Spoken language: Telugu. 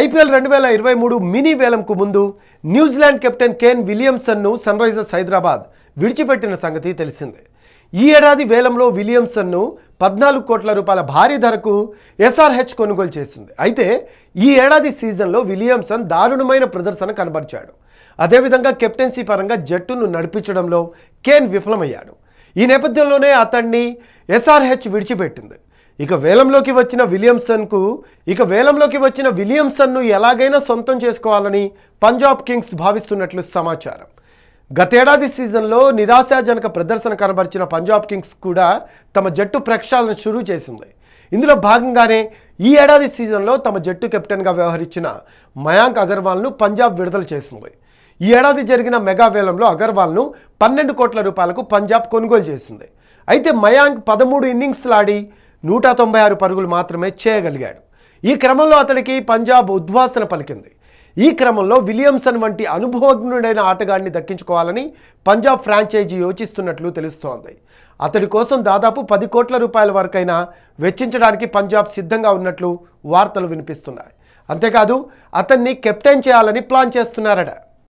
ఐపీఎల్ రెండు వేల ఇరవై మూడు మినీ వేలంకు ముందు న్యూజిలాండ్ కెప్టెన్ కేన్ విలియమ్సన్ను సన్ రైజర్స్ హైదరాబాద్ విడిచిపెట్టిన సంగతి తెలిసిందే ఈ ఏడాది వేలంలో విలియమ్సన్ను పద్నాలుగు కోట్ల రూపాయల భారీ ధరకు ఎస్ఆర్హెచ్ కొనుగోలు చేసింది అయితే ఈ ఏడాది సీజన్లో విలియమ్సన్ దారుణమైన ప్రదర్శన కనబరిచాడు అదేవిధంగా కెప్టెన్సీ పరంగా జట్టును నడిపించడంలో కేన్ విఫలమయ్యాడు ఈ నేపథ్యంలోనే అతన్ని ఎస్ఆర్హెచ్ విడిచిపెట్టింది ఇక వేలంలోకి వచ్చిన విలియమ్సన్కు ఇక వేలంలోకి వచ్చిన విలియమ్సన్ను ఎలాగైనా సొంతం చేసుకోవాలని పంజాబ్ కింగ్స్ భావిస్తున్నట్లు సమాచారం గతేడాది సీజన్లో నిరాశాజనక ప్రదర్శన కనబరిచిన పంజాబ్ కింగ్స్ కూడా తమ జట్టు ప్రక్షాళన షురూ చేసింది ఇందులో భాగంగానే ఈ ఏడాది సీజన్లో తమ జట్టు కెప్టెన్గా వ్యవహరించిన మయాంక్ అగర్వాల్ను పంజాబ్ విడుదల చేసింది ఈ ఏడాది జరిగిన మెగా వేలంలో అగర్వాల్ను పన్నెండు కోట్ల రూపాయలకు పంజాబ్ కొనుగోలు చేసింది అయితే మయాంక్ పదమూడు ఇన్నింగ్స్లాడి ఆడి నూట తొంభై ఆరు పరుగులు మాత్రమే చేయగలిగాడు ఈ క్రమంలో అతడికి పంజాబ్ ఉద్వాసన పలికింది ఈ క్రమంలో విలియమ్సన్ వంటి అనుభవజ్ఞుడైన ఆటగాడిని దక్కించుకోవాలని పంజాబ్ ఫ్రాంచైజీ యోచిస్తున్నట్లు తెలుస్తోంది అతడి కోసం దాదాపు పది కోట్ల రూపాయల వరకైనా వెచ్చించడానికి పంజాబ్ సిద్ధంగా ఉన్నట్లు వార్తలు వినిపిస్తున్నాయి అంతేకాదు అతన్ని కెప్టెన్ చేయాలని ప్లాన్ చేస్తున్నారట